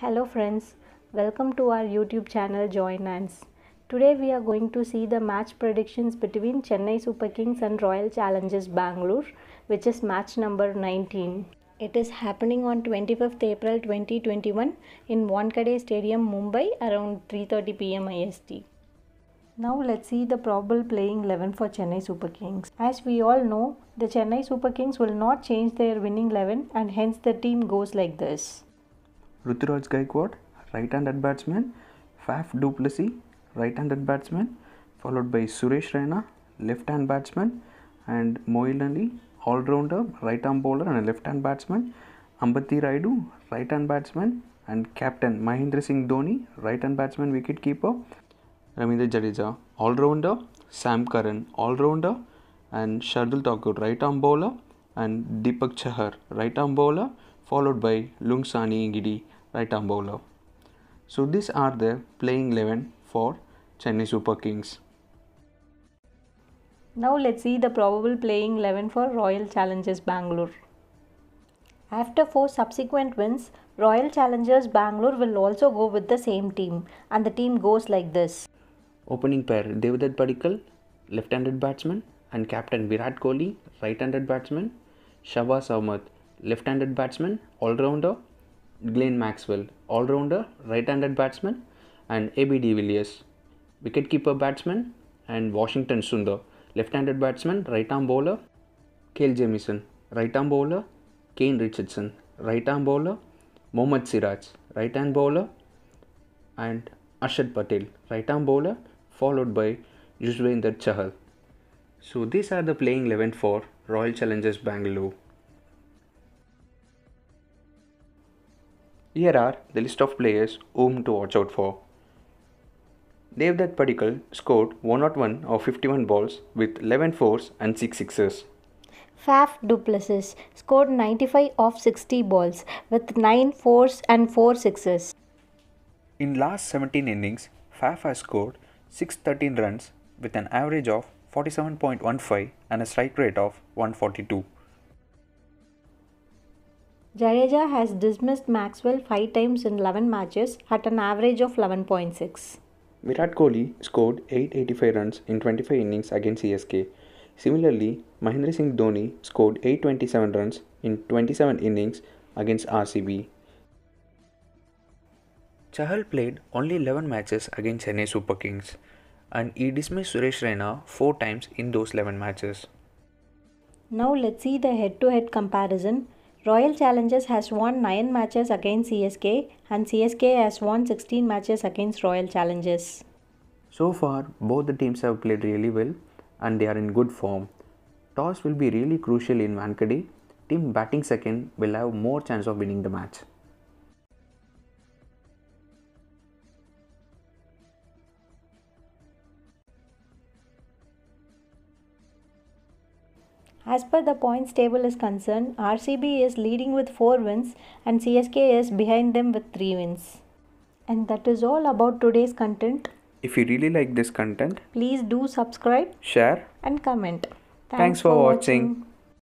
Hello friends, welcome to our YouTube channel Joy Nance. Today we are going to see the match predictions between Chennai Super Kings and Royal Challengers Bangalore which is match number 19. It is happening on 25th April 2021 in Wankhede Stadium Mumbai around 3:30 pm IST. Now let's see the probable playing 11 for Chennai Super Kings. As we all know, the Chennai Super Kings will not change their winning 11 and hence the team goes like this. Ruthiraj Gaikwad, right-handed batsman, Faf du right-handed batsman, followed by Suresh Raina, left-hand batsman, and Mohil Ali, all-rounder, right-arm bowler and a left-hand batsman, Ambati Raidu, right-hand batsman, and captain Mahindra Singh Dhoni, right-hand batsman, wicketkeeper, Ramindra Jadeja, all-rounder, Sam Curran, all-rounder, and Shardul Thakur, right-arm bowler, and Deepak Chahar, right-arm bowler, followed by Lungsani Ngidi, right arm bowler. So these are the playing 11 for Chinese Super Kings. Now let's see the probable playing 11 for Royal Challengers Bangalore. After four subsequent wins, Royal Challengers Bangalore will also go with the same team and the team goes like this. Opening pair Devdutt Padikkal, left-handed batsman and captain Virat Kohli, right-handed batsman, Shabaz Ahmed, left-handed batsman, all-rounder Glenn Maxwell, all rounder, right handed batsman, and A.B. de Villiers, wicketkeeper batsman, and Washington Sundar, left handed batsman, right arm bowler, Kale Jamison, right arm bowler, Kane Richardson, right arm bowler, Mohammad Siraj, right hand bowler, and Ashad Patel, right arm bowler, followed by Yuzvendra Chahal. So these are the playing 11 for Royal Challengers Bangalore. Here are the list of players whom to watch out for. Devdutt Padikkal scored 101 of 51 balls with 11 fours and 6 sixes. Faf Duplessis scored 95 of 60 balls with 9 fours and 4 sixes. In last 17 innings, Faf has scored 613 runs with an average of 47.15 and a strike rate of 142. Jareja has dismissed Maxwell 5 times in 11 matches at an average of 11.6. Virat Kohli scored 885 runs in 25 innings against CSK. Similarly, Mahendra Singh Dhoni scored 827 runs in 27 innings against RCB. Chahal played only 11 matches against Chennai Super Kings and he dismissed Suresh Raina 4 times in those 11 matches. Now let's see the head to head comparison Royal Challengers has won 9 matches against CSK and CSK has won 16 matches against Royal Challengers. So far, both the teams have played really well and they are in good form. Toss will be really crucial in Vankhede. Team batting second will have more chance of winning the match. As per the points table is concerned, RCB is leading with 4 wins and CSK is behind them with 3 wins. And that is all about today's content. If you really like this content, please do subscribe, share, and comment. Thanks, Thanks for, for watching. watching.